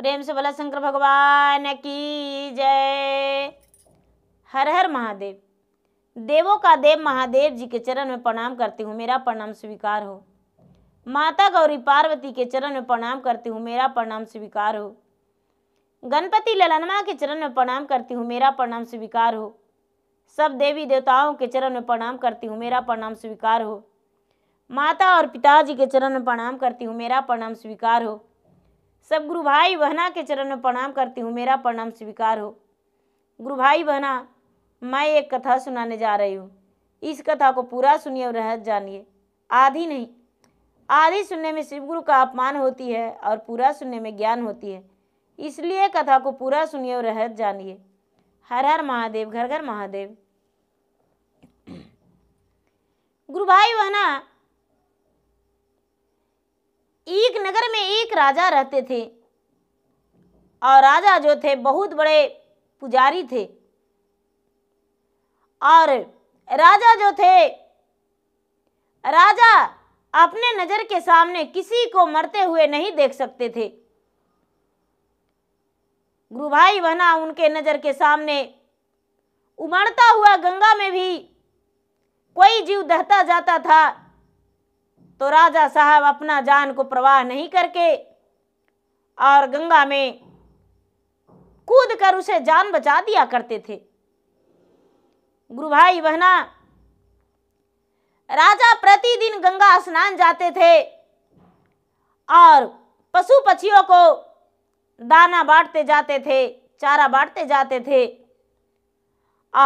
प्रेम से बोला शंकर भगवान की जय हर हर महादेव देवों का देव महादेव जी के चरण में प्रणाम करती हूँ मेरा प्रणाम स्वीकार हो माता गौरी पार्वती के चरण में प्रणाम करती हूँ मेरा प्रणाम स्वीकार हो गणपति ललनमा के चरण में प्रणाम करती हूँ मेरा प्रणाम स्वीकार हो सब देवी देवताओं के चरण में प्रणाम करती हूँ मेरा प्रणाम स्वीकार हो माता और पिताजी के चरण में प्रणाम करती हूँ मेरा प्रणाम स्वीकार हो सब गुरु भाई बहना के चरण में प्रणाम करती हूँ मेरा प्रणाम स्वीकार हो गुरु भाई बहना मैं एक कथा सुनाने जा रही हूँ इस कथा को पूरा सुनिए और रहस्य जानिए आधी नहीं आधी सुनने में शिवगुरु का अपमान होती है और पूरा सुनने में ज्ञान होती है इसलिए कथा को पूरा सुनिए और रहस्य जानिए हर हर महादेव घर घर महादेव गुरु भाई बहना एक नगर में एक राजा रहते थे और राजा जो थे बहुत बड़े पुजारी थे और राजा जो थे राजा अपने नज़र के सामने किसी को मरते हुए नहीं देख सकते थे गुरु भाई बहना उनके नज़र के सामने उमड़ता हुआ गंगा में भी कोई जीव दहता जाता था तो राजा साहब अपना जान को प्रवाह नहीं करके और गंगा में कूद कर उसे जान बचा दिया करते थे गुरु भाई बहना राजा प्रतिदिन गंगा स्नान जाते थे और पशु पक्षियों को दाना बांटते जाते थे चारा बांटते जाते थे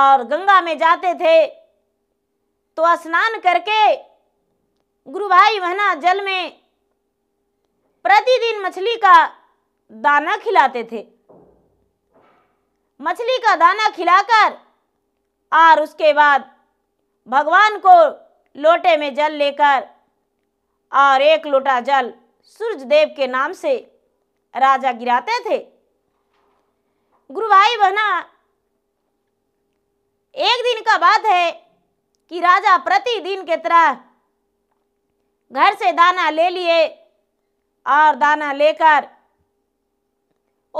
और गंगा में जाते थे तो स्नान करके गुरु भाई बहना जल में प्रतिदिन मछली का दाना खिलाते थे मछली का दाना खिलाकर और उसके बाद भगवान को लोटे में जल लेकर और एक लोटा जल सूर्य देव के नाम से राजा गिराते थे गुरु भाई बहना एक दिन का बात है कि राजा प्रतिदिन के तरह घर से दाना ले लिए और दाना लेकर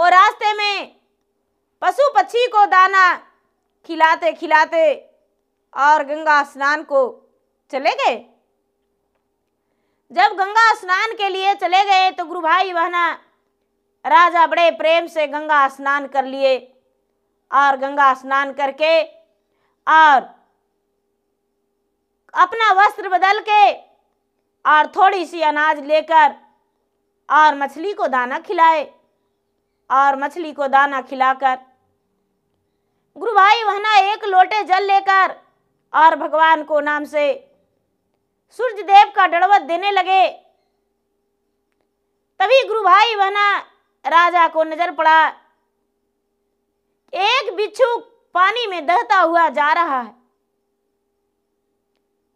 और रास्ते में पशु पक्षी को दाना खिलाते खिलाते और गंगा स्नान को चले गए जब गंगा स्नान के लिए चले गए तो गुरु भाई बहना राजा बड़े प्रेम से गंगा स्नान कर लिए और गंगा स्नान करके और अपना वस्त्र बदल के और थोड़ी सी अनाज लेकर और मछली को दाना खिलाए और मछली को दाना खिलाकर गुरु भाई वहना एक लोटे जल लेकर और भगवान को नाम से सूर्य देव का डड़वत देने लगे तभी गुरु भाई वहना राजा को नजर पड़ा एक बिच्छू पानी में दहता हुआ जा रहा है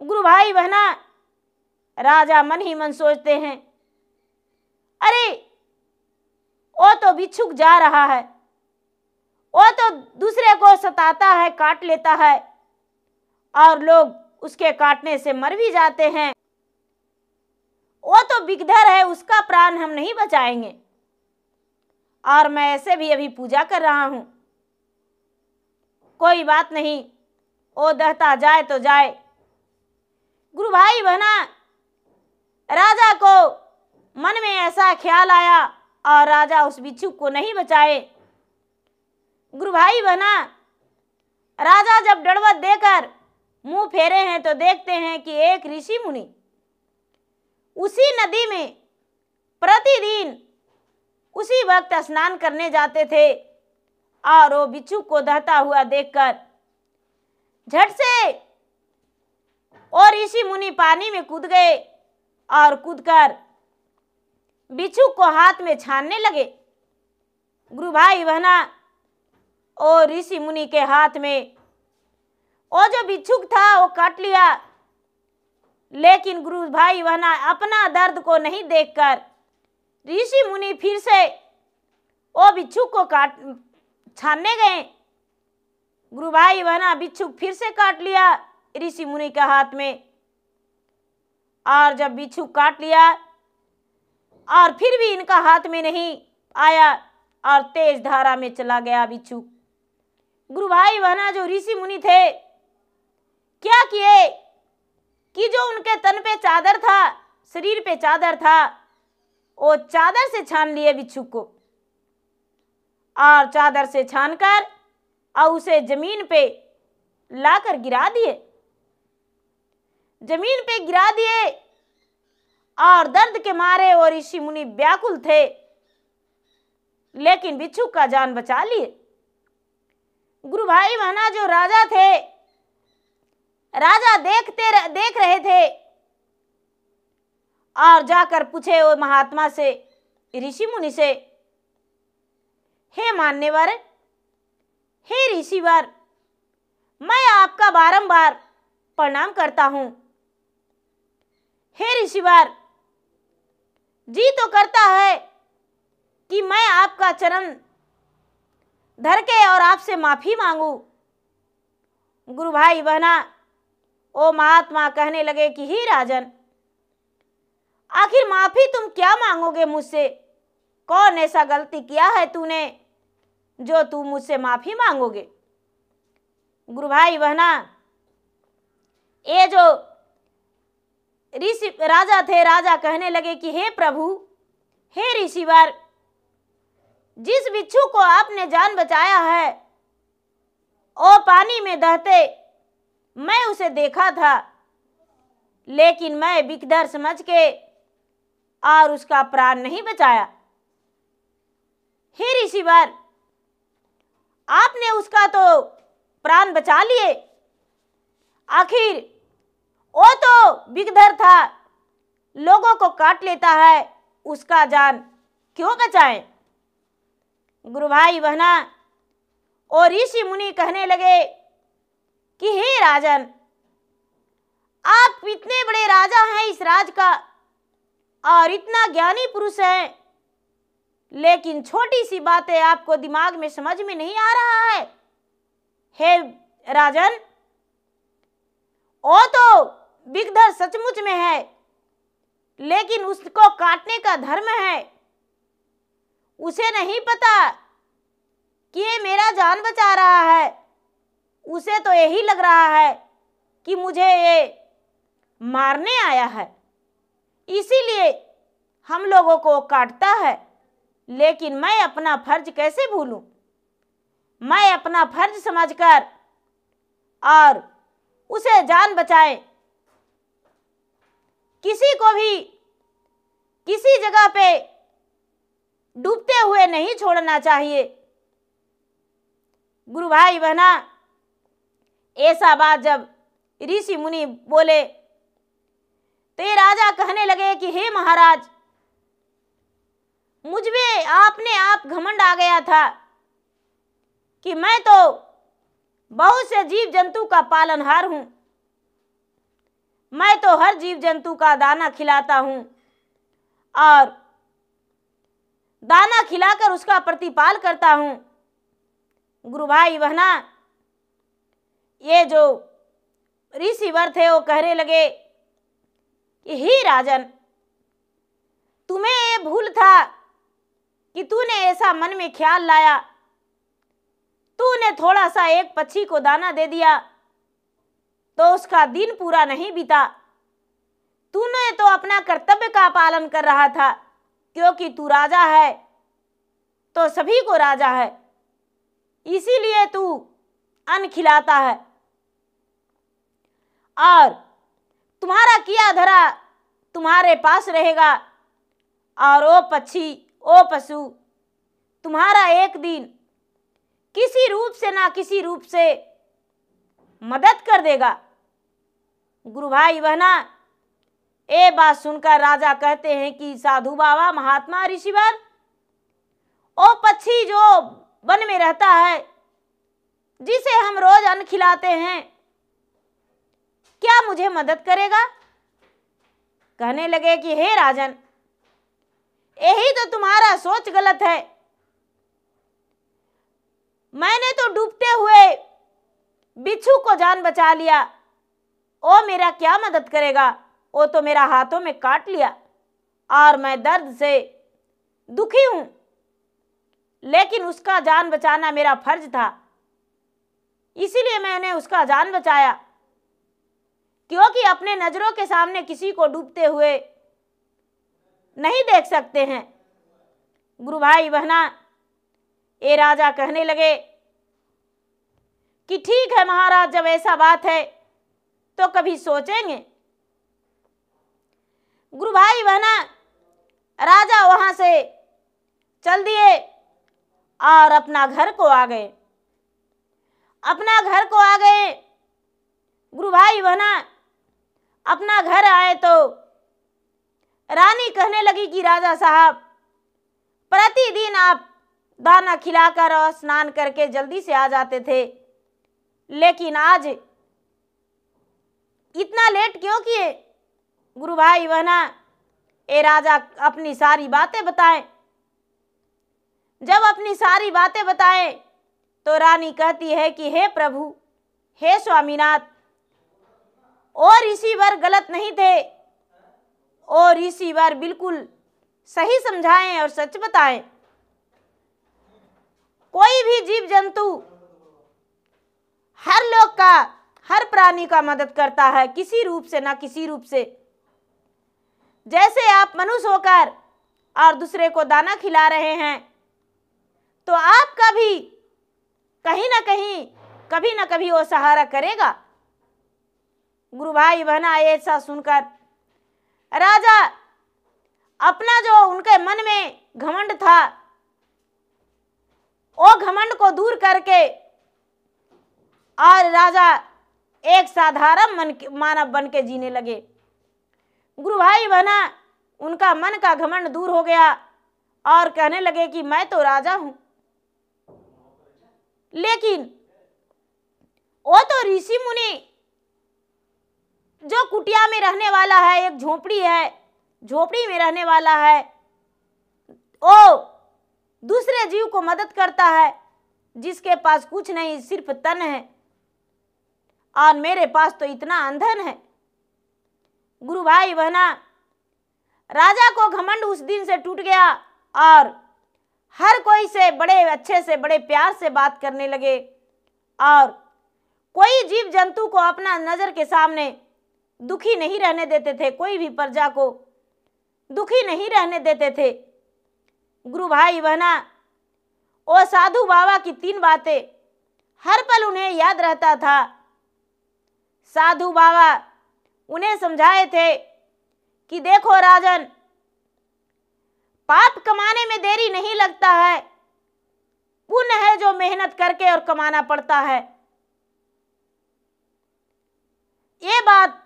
गुरु भाई बहना राजा मन ही मन सोचते हैं अरे वो तो बिछुक जा रहा है वो तो दूसरे को सताता है काट लेता है और लोग उसके काटने से मर भी जाते हैं वो तो बिगधर है उसका प्राण हम नहीं बचाएंगे और मैं ऐसे भी अभी पूजा कर रहा हूँ कोई बात नहीं वो दहता जाए तो जाए गुरु भाई बहना राजा को मन में ऐसा ख्याल आया और राजा उस बिच्छू को नहीं बचाए गुरु भाई बना राजा जब डड़वत देकर मुंह फेरे हैं तो देखते हैं कि एक ऋषि मुनि उसी नदी में प्रतिदिन उसी वक्त स्नान करने जाते थे और वो बिच्छू को दहता हुआ देखकर झट से और ऋषि मुनि पानी में कूद गए और कूदकर बिच्छू को हाथ में छानने लगे गुरु भाई बहना और ऋषि मुनि के हाथ में वो जो बिच्छुक था वो काट लिया लेकिन गुरु भाई बहना अपना दर्द को नहीं देखकर ऋषि मुनि फिर से वो बिच्छुक को काट छानने गए गुरु भाई बहना बिच्छुक फिर से काट लिया ऋषि मुनि के हाथ में और जब बिच्छू काट लिया और फिर भी इनका हाथ में नहीं आया और तेज धारा में चला गया बिच्छू गुरु भाई बहना जो ऋषि मुनि थे क्या किए कि जो उनके तन पे चादर था शरीर पे चादर था वो चादर से छान लिए बिच्छू को और चादर से छानकर और उसे जमीन पे लाकर गिरा दिए जमीन पे गिरा दिए और दर्द के मारे और ऋषि मुनि व्याकुल थे लेकिन बिच्छू का जान बचा लिए गुरु भाई बहना जो राजा थे राजा देखते र, देख रहे थे और जाकर पूछे वो महात्मा से ऋषि मुनि से हे मान्यवर हे ऋषिवर मैं आपका बारंबार प्रणाम करता हूँ हे ऋषिवार जी तो करता है कि मैं आपका चरण धर के और आपसे माफ़ी मांगू गुरु भाई बहना ओ महात्मा कहने लगे कि ही राजन आखिर माफ़ी तुम क्या मांगोगे मुझसे कौन ऐसा गलती किया है तूने जो तू मुझसे माफ़ी मांगोगे गुरु भाई बहना ये जो ऋषि राजा थे राजा कहने लगे कि हे प्रभु हे ऋषिवर जिस बिच्छू को आपने जान बचाया है और पानी में दहते मैं उसे देखा था लेकिन मैं बिकदर समझ के और उसका प्राण नहीं बचाया हे ऋषिवर आपने उसका तो प्राण बचा लिए आखिर वो तो बिगधर था लोगों को काट लेता है उसका जान क्यों बचाए गुरु भाई बहना और ऋषि मुनि कहने लगे कि हे राजन आप इतने बड़े राजा हैं इस राज का और इतना ज्ञानी पुरुष हैं लेकिन छोटी सी बातें आपको दिमाग में समझ में नहीं आ रहा है हे राजन ओ तो बिगधर सचमुच में है लेकिन उसको काटने का धर्म है उसे नहीं पता कि ये मेरा जान बचा रहा है उसे तो यही लग रहा है कि मुझे ये मारने आया है इसीलिए हम लोगों को काटता है लेकिन मैं अपना फर्ज कैसे भूलूं? मैं अपना फर्ज समझकर और उसे जान बचाएं किसी को भी किसी जगह पे डूबते हुए नहीं छोड़ना चाहिए गुरु भाई बहना ऐसा बात जब ऋषि मुनि बोले तो ये राजा कहने लगे कि हे महाराज मुझ में आपने आप घमंड आ गया था कि मैं तो बहुत से जीव जंतु का पालनहार हूं मैं तो हर जीव जंतु का दाना खिलाता हूँ और दाना खिलाकर उसका प्रतिपाल करता हूँ गुरु भाई बहना ये जो ऋषि वर थे वो कहने लगे कि ही राजन तुम्हें ये भूल था कि तूने ऐसा मन में ख्याल लाया तूने थोड़ा सा एक पक्षी को दाना दे दिया तो उसका दिन पूरा नहीं बीता तूने तो अपना कर्तव्य का पालन कर रहा था क्योंकि तू राजा है तो सभी को राजा है इसीलिए तू अन्न खिलाता है और तुम्हारा किया धरा तुम्हारे पास रहेगा और ओ पक्षी ओ पशु तुम्हारा एक दिन किसी रूप से ना किसी रूप से मदद कर देगा गुरु भाई बहना ये बात सुनकर राजा कहते हैं कि साधु बाबा महात्मा ऋषिवर ओ पक्षी जो वन में रहता है जिसे हम रोज अन्न खिलाते हैं क्या मुझे मदद करेगा कहने लगे कि हे राजन यही तो तुम्हारा सोच गलत है मैंने तो डूबते हुए बिच्छू को जान बचा लिया ओ मेरा क्या मदद करेगा ओ तो मेरा हाथों में काट लिया और मैं दर्द से दुखी हूं लेकिन उसका जान बचाना मेरा फर्ज था इसीलिए मैंने उसका जान बचाया क्योंकि अपने नज़रों के सामने किसी को डूबते हुए नहीं देख सकते हैं गुरु भाई बहना ये राजा कहने लगे कि ठीक है महाराज जब ऐसा बात है तो कभी सोचेंगे गुरु भाई बहना राजा वहां से चल दिए और अपना घर को आ गए अपना घर को आ गए गुरु भाई बहना अपना घर आए तो रानी कहने लगी कि राजा साहब प्रतिदिन आप दाना खिलाकर और स्नान करके जल्दी से आ जाते थे लेकिन आज इतना लेट क्यों किए गुरु भाई बहना ए राजा अपनी सारी बातें बताएं जब अपनी सारी बातें बताएं तो रानी कहती है कि हे प्रभु हे स्वामीनाथ और इसी बार गलत नहीं थे और इसी बार बिल्कुल सही समझाएं और सच बताएं कोई भी जीव जंतु हर लोग का हर प्राणी का मदद करता है किसी रूप से ना किसी रूप से जैसे आप मनुष्य होकर और दूसरे को दाना खिला रहे हैं तो आपका भी कहीं ना कहीं कभी ना कभी वो सहारा करेगा गुरु भाई बहना ऐसा सुनकर राजा अपना जो उनके मन में घमंड था वो घमंड को दूर करके और राजा एक साधारण मन मानव बन के जीने लगे गुरु भाई बहना उनका मन का घमंड दूर हो गया और कहने लगे कि मैं तो राजा हूं लेकिन वो तो ऋषि मुनि जो कुटिया में रहने वाला है एक झोपड़ी है झोपड़ी में रहने वाला है ओ दूसरे जीव को मदद करता है जिसके पास कुछ नहीं सिर्फ तन है और मेरे पास तो इतना अंधन है गुरु भाई बहना राजा को घमंड उस दिन से टूट गया और हर कोई से बड़े अच्छे से बड़े प्यार से बात करने लगे और कोई जीव जंतु को अपना नज़र के सामने दुखी नहीं रहने देते थे कोई भी प्रजा को दुखी नहीं रहने देते थे गुरु भाई बहना वो साधु बाबा की तीन बातें हर पल उन्हें याद रहता था साधु बाबा उन्हें समझाए थे कि देखो राजन पाप कमाने में देरी नहीं लगता है पुण्य है जो मेहनत करके और कमाना पड़ता है ये बात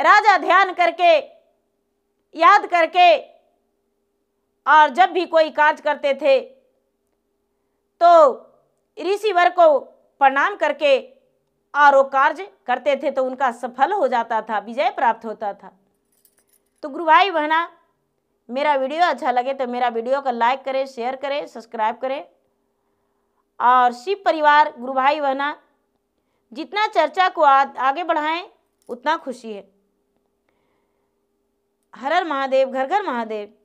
राजा ध्यान करके याद करके और जब भी कोई कार्य करते थे तो ऋषिवर को प्रणाम करके और वो कार्य करते थे तो उनका सफल हो जाता था विजय प्राप्त होता था तो गुरु भाई बहना मेरा वीडियो अच्छा लगे तो मेरा वीडियो को लाइक करें शेयर करें सब्सक्राइब करें और शिव परिवार गुरु भाई बहना जितना चर्चा को आ, आगे बढ़ाएं उतना खुशी है हर हर महादेव घर घर महादेव